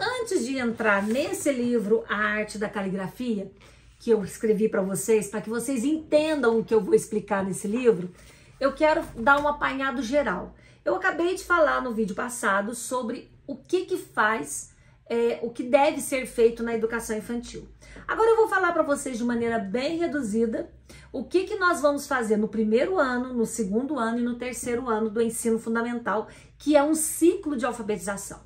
Antes de entrar nesse livro, A Arte da Caligrafia, que eu escrevi para vocês, para que vocês entendam o que eu vou explicar nesse livro, eu quero dar um apanhado geral. Eu acabei de falar no vídeo passado sobre o que que faz, é, o que deve ser feito na educação infantil. Agora eu vou falar para vocês de maneira bem reduzida o que que nós vamos fazer no primeiro ano, no segundo ano e no terceiro ano do ensino fundamental, que é um ciclo de alfabetização.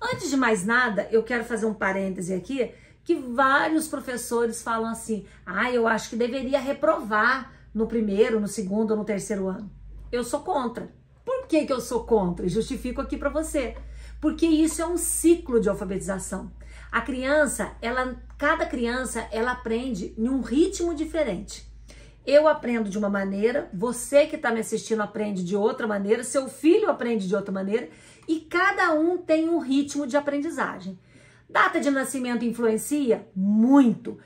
Antes de mais nada, eu quero fazer um parêntese aqui, que vários professores falam assim, ah, eu acho que deveria reprovar no primeiro, no segundo ou no terceiro ano. Eu sou contra. Por que, que eu sou contra? E justifico aqui para você. Porque isso é um ciclo de alfabetização. A criança, ela, cada criança, ela aprende em um ritmo diferente. Eu aprendo de uma maneira, você que está me assistindo aprende de outra maneira, seu filho aprende de outra maneira, e cada um tem um ritmo de aprendizagem. Data de nascimento influencia muito.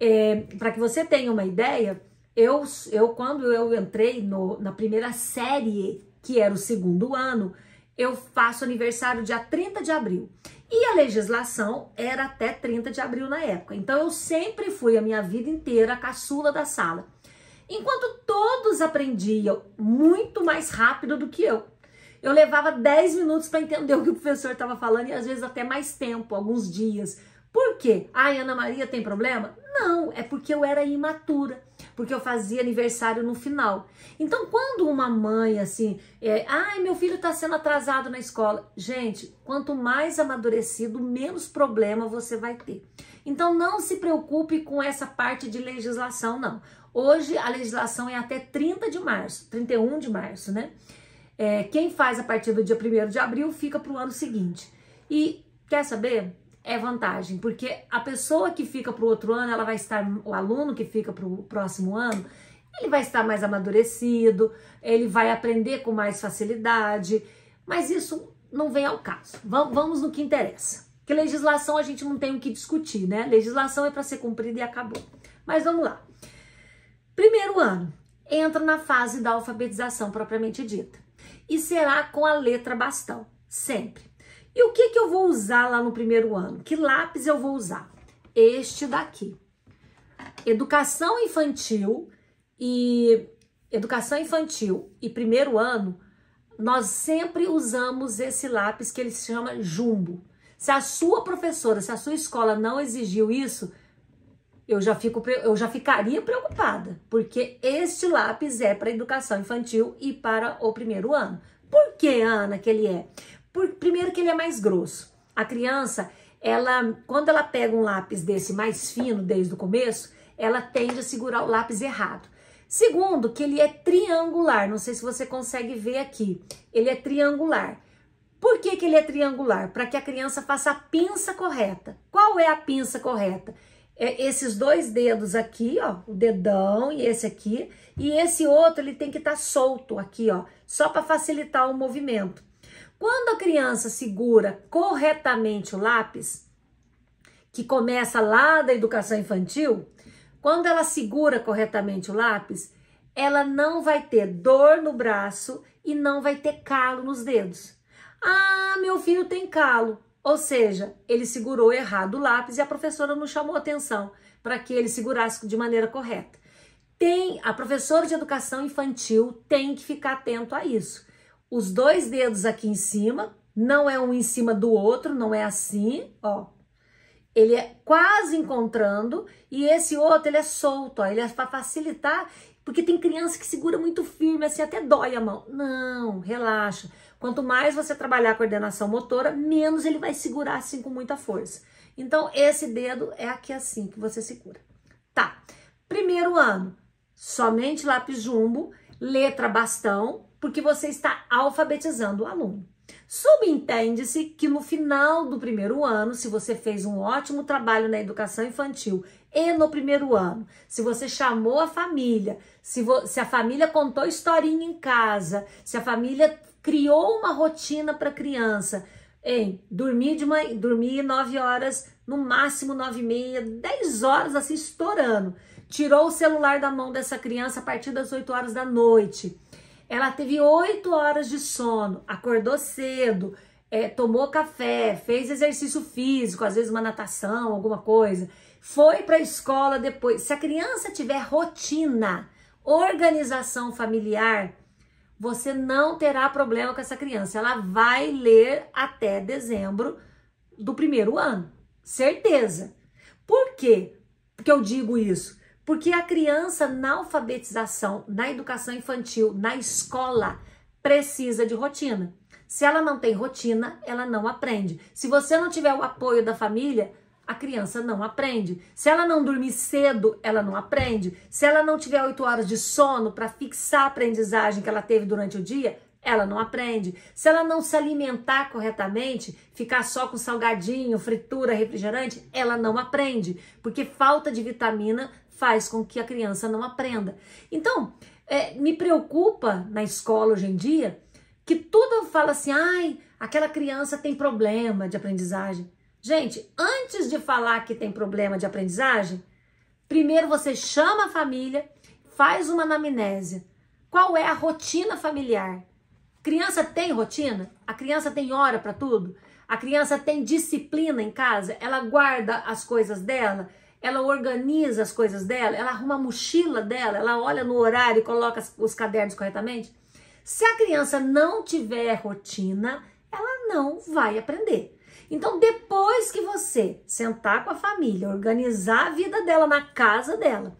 É, Para que você tenha uma ideia, eu, eu quando eu entrei no, na primeira série, que era o segundo ano, eu faço aniversário dia 30 de abril. E a legislação era até 30 de abril na época. Então eu sempre fui a minha vida inteira a caçula da sala. Enquanto todos aprendiam muito mais rápido do que eu. Eu levava 10 minutos para entender o que o professor estava falando e às vezes até mais tempo, alguns dias. Por quê? Ai, Ana Maria tem problema? Não, é porque eu era imatura, porque eu fazia aniversário no final. Então, quando uma mãe assim, é, ai, meu filho está sendo atrasado na escola, gente, quanto mais amadurecido, menos problema você vai ter. Então, não se preocupe com essa parte de legislação, não. Hoje a legislação é até 30 de março, 31 de março, né? É, quem faz a partir do dia 1 de abril fica para o ano seguinte. E quer saber? É vantagem, porque a pessoa que fica para o outro ano, ela vai estar, o aluno que fica para o próximo ano, ele vai estar mais amadurecido, ele vai aprender com mais facilidade, mas isso não vem ao caso. Vamos no que interessa. Que legislação a gente não tem o que discutir, né? Legislação é para ser cumprida e acabou. Mas vamos lá. Primeiro ano, entra na fase da alfabetização propriamente dita e será com a letra bastão, sempre. E o que, que eu vou usar lá no primeiro ano? Que lápis eu vou usar? Este daqui. Educação infantil e educação infantil e primeiro ano, nós sempre usamos esse lápis que ele se chama jumbo. Se a sua professora, se a sua escola não exigiu isso, eu já, fico, eu já ficaria preocupada, porque este lápis é para educação infantil e para o primeiro ano. Por que, Ana, que ele é? Por, primeiro que ele é mais grosso. A criança, ela, quando ela pega um lápis desse mais fino desde o começo, ela tende a segurar o lápis errado. Segundo, que ele é triangular. Não sei se você consegue ver aqui. Ele é triangular. Por que, que ele é triangular? Para que a criança faça a pinça correta. Qual é a pinça correta? É, esses dois dedos aqui, ó, o dedão e esse aqui, e esse outro ele tem que estar tá solto aqui, ó, só para facilitar o movimento. Quando a criança segura corretamente o lápis, que começa lá da educação infantil, quando ela segura corretamente o lápis, ela não vai ter dor no braço e não vai ter calo nos dedos. Ah, meu filho tem calo. Ou seja, ele segurou errado o lápis e a professora não chamou atenção para que ele segurasse de maneira correta. Tem a professora de educação infantil tem que ficar atento a isso. Os dois dedos aqui em cima, não é um em cima do outro, não é assim, ó. Ele é quase encontrando e esse outro ele é solto, ó, ele é para facilitar, porque tem criança que segura muito firme, assim até dói a mão. Não, relaxa Quanto mais você trabalhar a coordenação motora, menos ele vai segurar assim com muita força. Então, esse dedo é aqui assim que você segura. Tá. Primeiro ano, somente lápis jumbo, letra bastão, porque você está alfabetizando o aluno. Subentende-se que no final do primeiro ano, se você fez um ótimo trabalho na educação infantil e no primeiro ano, se você chamou a família, se, se a família contou historinha em casa, se a família criou uma rotina para a criança em dormir de manhã, dormir 9 horas, no máximo 9 e meia, 10 horas, assim, estourando. Tirou o celular da mão dessa criança a partir das 8 horas da noite. Ela teve 8 horas de sono, acordou cedo, é, tomou café, fez exercício físico, às vezes uma natação, alguma coisa. Foi para a escola depois. Se a criança tiver rotina, organização familiar, você não terá problema com essa criança. Ela vai ler até dezembro do primeiro ano. Certeza. Por quê que eu digo isso? Porque a criança na alfabetização, na educação infantil, na escola, precisa de rotina. Se ela não tem rotina, ela não aprende. Se você não tiver o apoio da família, a criança não aprende. Se ela não dormir cedo, ela não aprende. Se ela não tiver oito horas de sono para fixar a aprendizagem que ela teve durante o dia, ela não aprende. Se ela não se alimentar corretamente, ficar só com salgadinho, fritura, refrigerante, ela não aprende, porque falta de vitamina faz com que a criança não aprenda. Então, é, me preocupa na escola hoje em dia que tudo fala assim, ai, aquela criança tem problema de aprendizagem. Gente, antes de falar que tem problema de aprendizagem, primeiro você chama a família, faz uma anamnese. Qual é a rotina familiar? Criança tem rotina? A criança tem hora para tudo? A criança tem disciplina em casa? Ela guarda as coisas dela? Ela organiza as coisas dela? Ela arruma a mochila dela? Ela olha no horário e coloca os cadernos corretamente? Se a criança não tiver rotina, ela não vai aprender. Então, depois que você sentar com a família, organizar a vida dela na casa dela,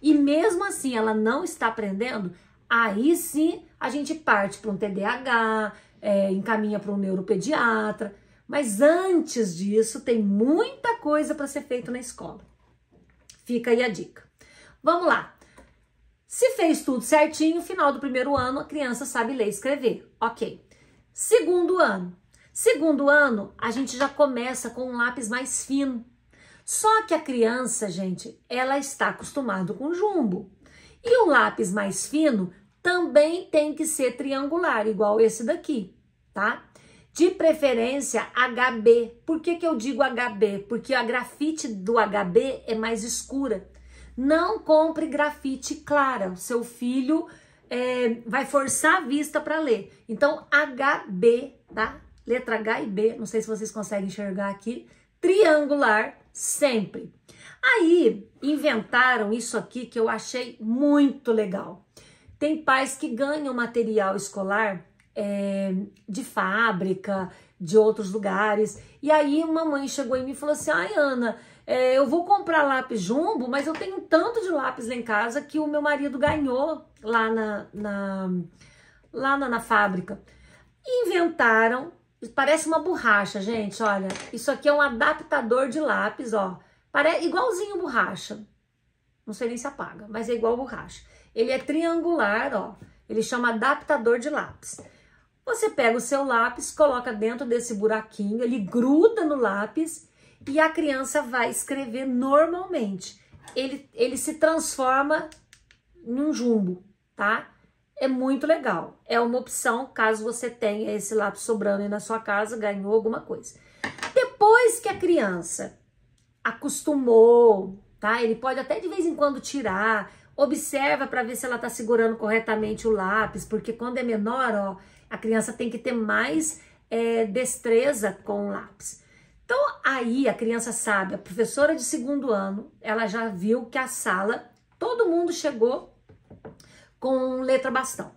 e mesmo assim ela não está aprendendo, aí sim a gente parte para um TDAH, é, encaminha para um neuropediatra. Mas antes disso, tem muita coisa para ser feito na escola. Fica aí a dica. Vamos lá. Se fez tudo certinho, final do primeiro ano, a criança sabe ler e escrever. Ok. Segundo ano, Segundo ano, a gente já começa com um lápis mais fino. Só que a criança, gente, ela está acostumada com jumbo. E o lápis mais fino também tem que ser triangular, igual esse daqui, tá? De preferência HB. Por que, que eu digo HB? Porque a grafite do HB é mais escura. Não compre grafite clara. O seu filho é, vai forçar a vista para ler. Então, HB, tá? letra H e B, não sei se vocês conseguem enxergar aqui, triangular sempre. Aí inventaram isso aqui que eu achei muito legal. Tem pais que ganham material escolar é, de fábrica, de outros lugares. E aí uma mãe chegou em mim e falou assim: ai, Ana, é, eu vou comprar lápis jumbo, mas eu tenho tanto de lápis em casa que o meu marido ganhou lá na, na lá na, na fábrica. Inventaram Parece uma borracha, gente, olha. Isso aqui é um adaptador de lápis, ó. parece Igualzinho borracha. Não sei nem se apaga, mas é igual borracha. Ele é triangular, ó. Ele chama adaptador de lápis. Você pega o seu lápis, coloca dentro desse buraquinho, ele gruda no lápis e a criança vai escrever normalmente. Ele, ele se transforma num jumbo, tá? é muito legal. É uma opção caso você tenha esse lápis sobrando aí na sua casa, ganhou alguma coisa. Depois que a criança acostumou, tá? Ele pode até de vez em quando tirar, observa para ver se ela tá segurando corretamente o lápis, porque quando é menor, ó, a criança tem que ter mais é, destreza com o lápis. Então aí a criança sabe, a professora de segundo ano, ela já viu que a sala, todo mundo chegou com letra bastão.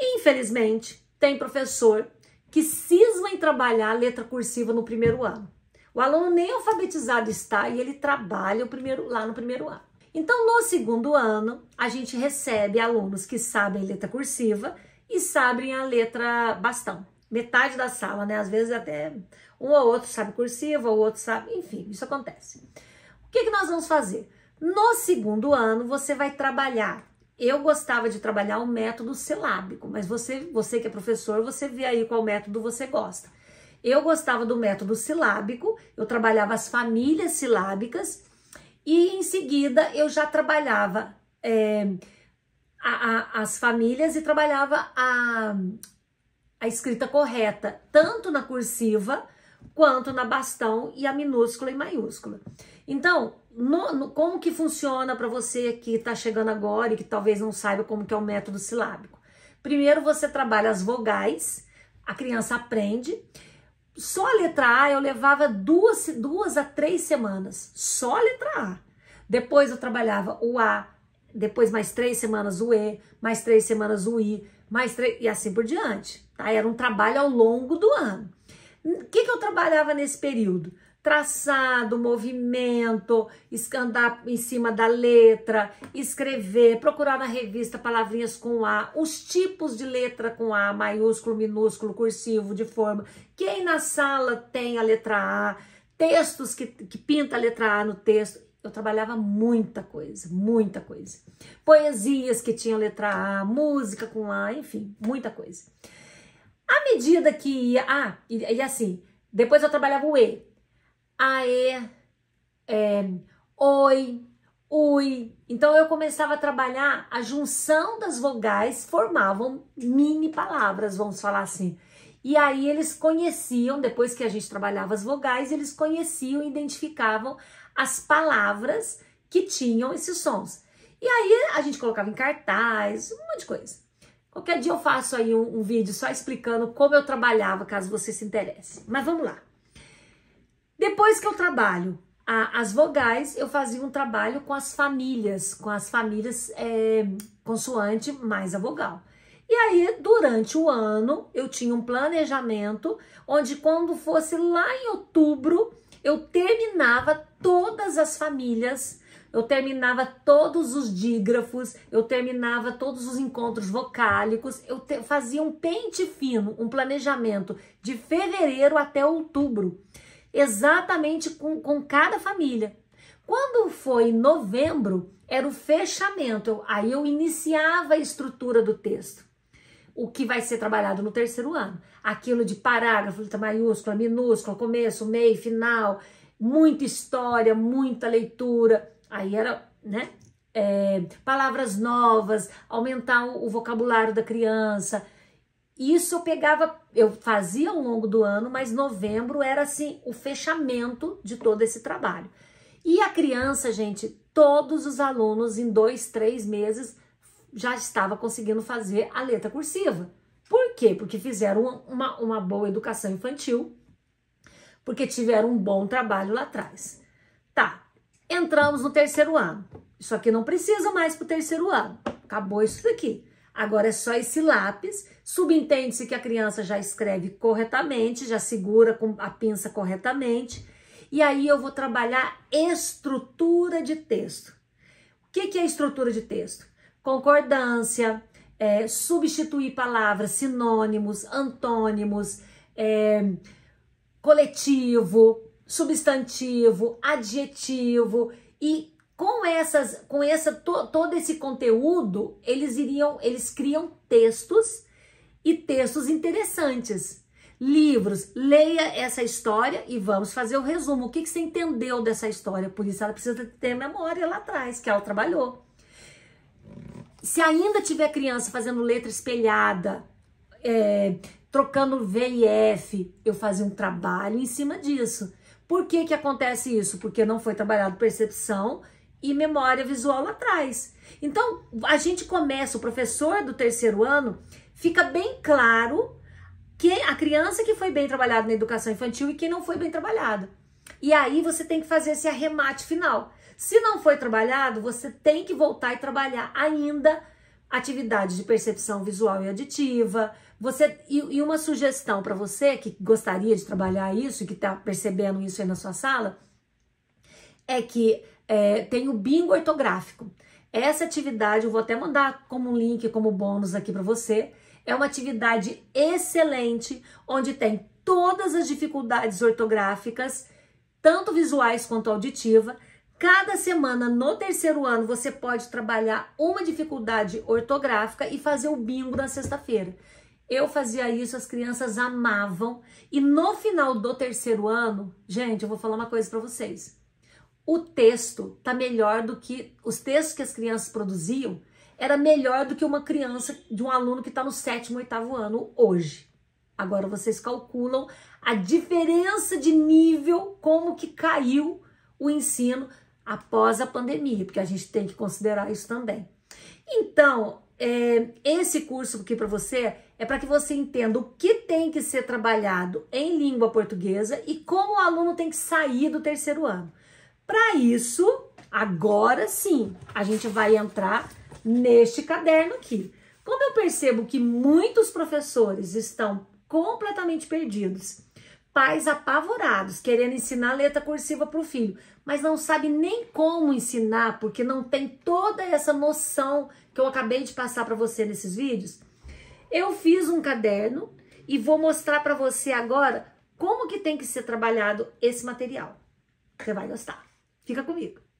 infelizmente, tem professor que cisma em trabalhar letra cursiva no primeiro ano. O aluno nem alfabetizado está e ele trabalha o primeiro, lá no primeiro ano. Então, no segundo ano, a gente recebe alunos que sabem letra cursiva e sabem a letra bastão. Metade da sala, né? Às vezes até um ou outro sabe cursiva, o outro sabe, enfim, isso acontece. O que, que nós vamos fazer? No segundo ano, você vai trabalhar eu gostava de trabalhar o método silábico, mas você, você que é professor, você vê aí qual método você gosta. Eu gostava do método silábico, eu trabalhava as famílias silábicas e em seguida eu já trabalhava é, a, a, as famílias e trabalhava a, a escrita correta, tanto na cursiva quanto na bastão e a minúscula e maiúscula. Então, no, no, como que funciona para você que está chegando agora e que talvez não saiba como que é o método silábico? Primeiro você trabalha as vogais, a criança aprende. Só a letra A eu levava duas, duas a três semanas, só a letra A. Depois eu trabalhava o A, depois mais três semanas o E, mais três semanas o I, mais três, e assim por diante. Tá? Era um trabalho ao longo do ano. O que, que eu trabalhava nesse período? Traçado, movimento, escandar em cima da letra, escrever, procurar na revista palavrinhas com A, os tipos de letra com A, maiúsculo, minúsculo, cursivo, de forma. Quem na sala tem a letra A, textos que, que pinta a letra A no texto. Eu trabalhava muita coisa, muita coisa. Poesias que tinham letra A, música com A, enfim, muita coisa. À medida que ia. Ah, e, e assim, depois eu trabalhava o E. Aê, é, oi, ui. Então eu começava a trabalhar, a junção das vogais formavam mini palavras, vamos falar assim. E aí eles conheciam, depois que a gente trabalhava as vogais, eles conheciam e identificavam as palavras que tinham esses sons. E aí a gente colocava em cartaz, um monte de coisa. Qualquer dia eu faço aí um, um vídeo só explicando como eu trabalhava, caso você se interesse. Mas vamos lá. Depois que eu trabalho a, as vogais, eu fazia um trabalho com as famílias, com as famílias é, consoante mais a vogal. E aí, durante o ano, eu tinha um planejamento onde, quando fosse lá em outubro, eu terminava todas as famílias eu terminava todos os dígrafos, eu terminava todos os encontros vocálicos, eu te, fazia um pente fino, um planejamento de fevereiro até outubro, exatamente com, com cada família. Quando foi novembro, era o fechamento, eu, aí eu iniciava a estrutura do texto o que vai ser trabalhado no terceiro ano. Aquilo de parágrafo, letra maiúscula, minúscula, começo, meio, final, muita história, muita leitura, Aí era, né? É, palavras novas, aumentar o, vocabulário da criança. Isso eu pegava, eu fazia ao longo do ano, mas novembro era assim o fechamento de todo esse trabalho. E a criança, gente, todos os alunos em dois, três meses já estava conseguindo fazer a letra cursiva. Por quê? Porque fizeram uma, uma boa educação infantil, porque tiveram um bom trabalho lá atrás. Tá, Entramos no terceiro ano. Isso aqui não precisa mais para o terceiro ano. Acabou isso daqui. Agora é só esse lápis. Subentende-se que a criança já escreve corretamente, já segura com a pinça corretamente. E aí eu vou trabalhar estrutura de texto. O que, que é estrutura de texto? Concordância, é, substituir palavras, sinônimos, antônimos, é, coletivo, substantivo, adjetivo e com essas, com essa to, todo esse conteúdo, eles iriam, eles criam textos e textos interessantes. Livros, leia essa história e vamos fazer o resumo. O que, que você entendeu dessa história? Por isso ela precisa ter memória lá atrás, que ela trabalhou. Se ainda tiver criança fazendo letra espelhada, é, trocando V e F, eu fazia um trabalho em cima disso. Por que que acontece isso? Porque não foi trabalhado percepção e memória visual lá atrás. Então, a gente começa, o professor do terceiro ano, fica bem claro que a criança que foi bem trabalhada na educação infantil e quem não foi bem trabalhada. E aí você tem que fazer esse arremate final. Se não foi trabalhado, você tem que voltar e trabalhar ainda atividades de percepção visual e aditiva. Você e, e uma sugestão para você que gostaria de trabalhar isso, que está percebendo isso aí na sua sala, é que é, tem o bingo ortográfico. Essa atividade eu vou até mandar como um link, como bônus aqui para você. É uma atividade excelente, onde tem todas as dificuldades ortográficas, tanto visuais quanto auditiva. Cada semana, no terceiro ano, você pode trabalhar uma dificuldade ortográfica e fazer o bingo na sexta-feira. Eu fazia isso, as crianças amavam. E no final do terceiro ano, gente, eu vou falar uma coisa para vocês. O texto tá melhor do que os textos que as crianças produziam era melhor do que uma criança de um aluno que está no sétimo, oitavo ano hoje. Agora vocês calculam a diferença de nível, como que caiu o ensino após a pandemia, porque a gente tem que considerar isso também. Então, é, esse curso aqui para você é para que você entenda o que tem que ser trabalhado em língua portuguesa e como o aluno tem que sair do terceiro ano. Para isso, agora sim, a gente vai entrar neste caderno aqui. Como eu percebo que muitos professores estão completamente perdidos, pais apavorados, querendo ensinar letra cursiva para o filho, mas não sabe nem como ensinar, porque não tem toda essa noção que eu acabei de passar para você nesses vídeos. Eu fiz um caderno e vou mostrar para você agora como que tem que ser trabalhado esse material. Você vai gostar. Fica comigo.